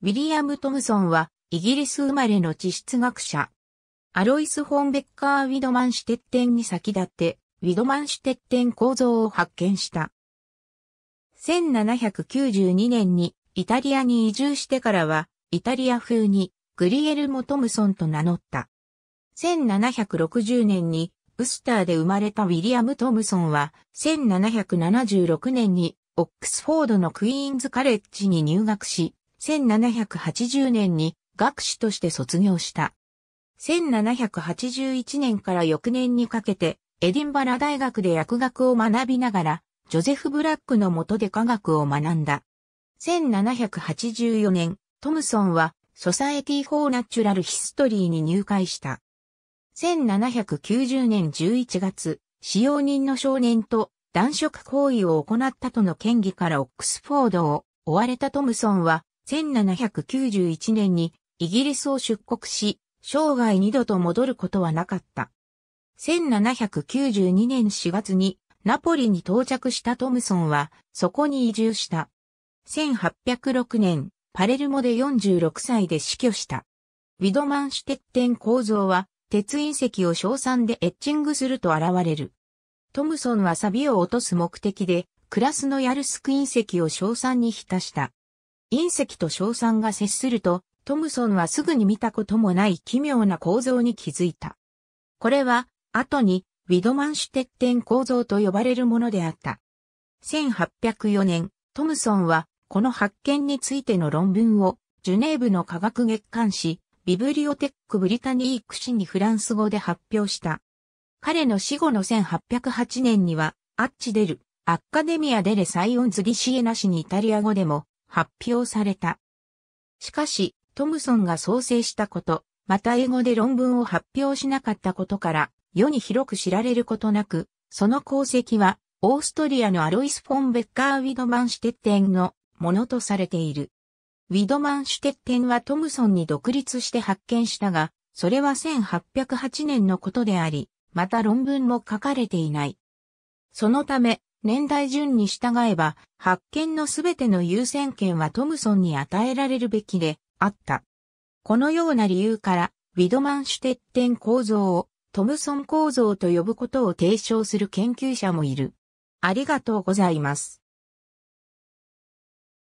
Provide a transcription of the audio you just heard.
ウィリアム・トムソンは、イギリス生まれの地質学者。アロイス・ホンベッカー・ウィドマンシュテッテンに先立って、ウィドマンシュテッテン構造を発見した。1792年にイタリアに移住してからは、イタリア風にグリエルモ・トムソンと名乗った。1760年にウスターで生まれたウィリアム・トムソンは、1776年にオックスフォードのクイーンズ・カレッジに入学し、1780年に学士として卒業した。1781年から翌年にかけて、エディンバラ大学で薬学を学びながら、ジョゼフ・ブラックの下で科学を学んだ。1784年、トムソンは、ソサエティ・フォー・ナチュラル・ヒストリーに入会した。1790年11月、使用人の少年と男色行為を行ったとの嫌疑からオックスフォードを追われたトムソンは、1791年にイギリスを出国し、生涯二度と戻ることはなかった。1792年4月にナポリに到着したトムソンはそこに移住した。1806年、パレルモで46歳で死去した。ウィドマンシュテッテン構造は鉄隕石を硝酸でエッチングすると現れる。トムソンはサビを落とす目的でクラスのヤルスク隕石を硝酸に浸した。隕石と賞賛が接すると、トムソンはすぐに見たこともない奇妙な構造に気づいた。これは、後に、ウィドマンシュテッテン構造と呼ばれるものであった。1804年、トムソンは、この発見についての論文を、ジュネーブの科学月刊誌、ビブリオテック・ブリタニーク誌にフランス語で発表した。彼の死後の1808年には、アッチデル、アッカデミア・デレ・サイオンズ・ギシエナ氏にイタリア語でも、発表された。しかし、トムソンが創生したこと、また英語で論文を発表しなかったことから、世に広く知られることなく、その功績は、オーストリアのアロイス・フォン・ベッカー・ウィドマンシュテッテンのものとされている。ウィドマンシュテッテンはトムソンに独立して発見したが、それは1808年のことであり、また論文も書かれていない。そのため、年代順に従えば、発見のすべての優先権はトムソンに与えられるべきであった。このような理由から、ウィドマンシュテッテン構造をトムソン構造と呼ぶことを提唱する研究者もいる。ありがとうございます。